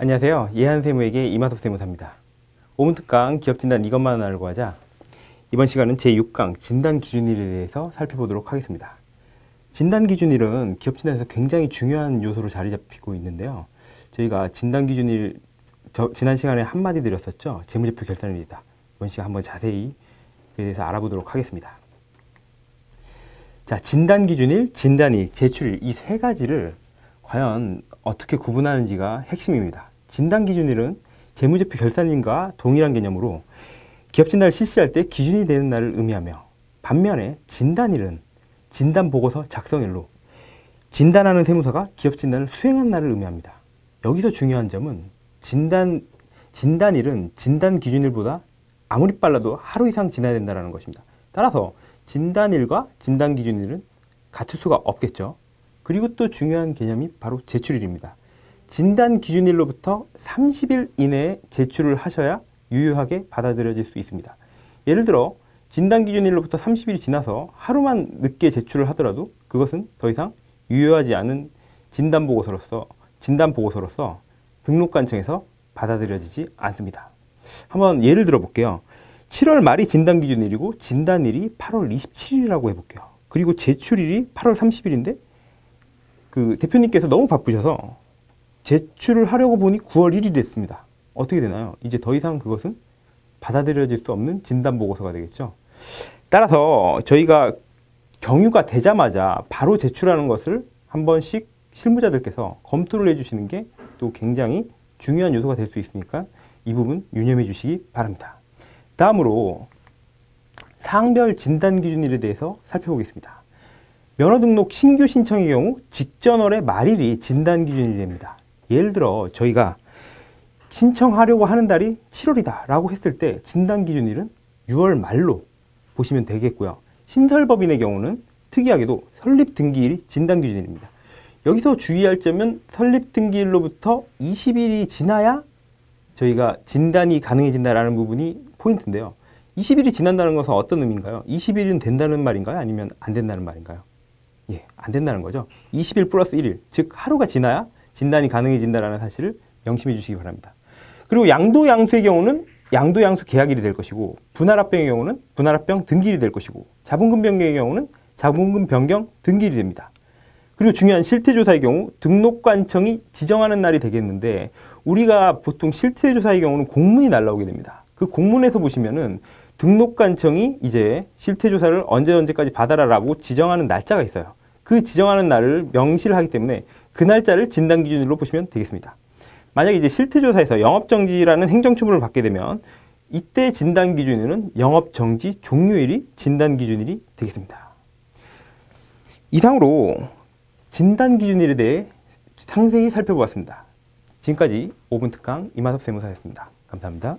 안녕하세요. 예한세무에게 이마섭 세무사입니다. 오문특강 기업진단 이것만 알고 하자 이번 시간은 제6강 진단기준일에 대해서 살펴보도록 하겠습니다. 진단기준일은 기업진단에서 굉장히 중요한 요소로 자리 잡히고 있는데요. 저희가 진단기준일 지난 시간에 한마디 드렸었죠. 재무제표 결산입니다. 이번 시간 한번 자세히 그에 대해서 알아보도록 하겠습니다. 자, 진단기준일, 진단일, 제출일 이 세 가지를 과연 어떻게 구분하는지가 핵심입니다. 진단 기준일은 재무제표 결산일과 동일한 개념으로 기업 진단을 실시할 때 기준이 되는 날을 의미하며 반면에 진단일은 진단 보고서 작성일로 진단하는 세무사가 기업 진단을 수행한 날을 의미합니다. 여기서 중요한 점은 진단 진단일은 진단 기준일보다 아무리 빨라도 하루 이상 지나야 된다는 것입니다. 따라서 진단일과 진단 기준일은 같을 수가 없겠죠. 그리고 또 중요한 개념이 바로 제출일입니다. 진단 기준일로부터 30일 이내에 제출을 하셔야 유효하게 받아들여질 수 있습니다. 예를 들어 진단 기준일로부터 30일이 지나서 하루만 늦게 제출을 하더라도 그것은 더 이상 유효하지 않은 진단 보고서로서 진단 보고서로서 등록 관청에서 받아들여지지 않습니다. 한번 예를 들어 볼게요. 7월 말이 진단 기준일이고 진단일이 8월 27일이라고 해 볼게요. 그리고 제출일이 8월 30일인데 그 대표님께서 너무 바쁘셔서 제출을 하려고 보니 9월 1일이 됐습니다. 어떻게 되나요? 이제 더 이상 그것은 받아들여질 수 없는 진단 보고서가 되겠죠. 따라서 저희가 경유가 되자마자 바로 제출하는 것을 한 번씩 실무자들께서 검토를 해주시는 게 또 굉장히 중요한 요소가 될 수 있으니까 이 부분 유념해 주시기 바랍니다. 다음으로 상별 진단 기준일에 대해서 살펴보겠습니다. 면허 등록 신규 신청의 경우 직전월의 말일이 진단 기준이 됩니다. 예를 들어 저희가 신청하려고 하는 달이 7월이다라고 했을 때 진단 기준일은 6월 말로 보시면 되겠고요. 신설법인의 경우는 특이하게도 설립 등기일이 진단 기준일입니다. 여기서 주의할 점은 설립 등기일로부터 20일이 지나야 저희가 진단이 가능해진다라는 부분이 포인트인데요. 20일이 지난다는 것은 어떤 의미인가요? 20일은 된다는 말인가요? 아니면 안 된다는 말인가요? 예, 안 된다는 거죠. 20일 플러스 1일, 즉 하루가 지나야 진단이 가능해진다라는 사실을 명심해 주시기 바랍니다. 그리고 양도양수의 경우는 양도양수 계약일이 될 것이고 분할합병의 경우는 분할합병 등기일이 될 것이고 자본금 변경의 경우는 자본금 변경 등기일이 됩니다. 그리고 중요한 실태조사의 경우 등록관청이 지정하는 날이 되겠는데 우리가 보통 실태조사의 경우는 공문이 날라오게 됩니다. 그 공문에서 보시면은 등록관청이 이제 실태조사를 언제 언제까지 받아라라고 지정하는 날짜가 있어요. 그 지정하는 날을 명시를 하기 때문에 그 날짜를 진단 기준으로 보시면 되겠습니다. 만약에 이제 실태조사에서 영업정지라는 행정처분을 받게 되면 이때 진단 기준에는 영업정지 종료일이 진단 기준일이 되겠습니다. 이상으로 진단 기준일에 대해 상세히 살펴보았습니다. 지금까지 5분 특강 이마섭 세무사였습니다. 감사합니다.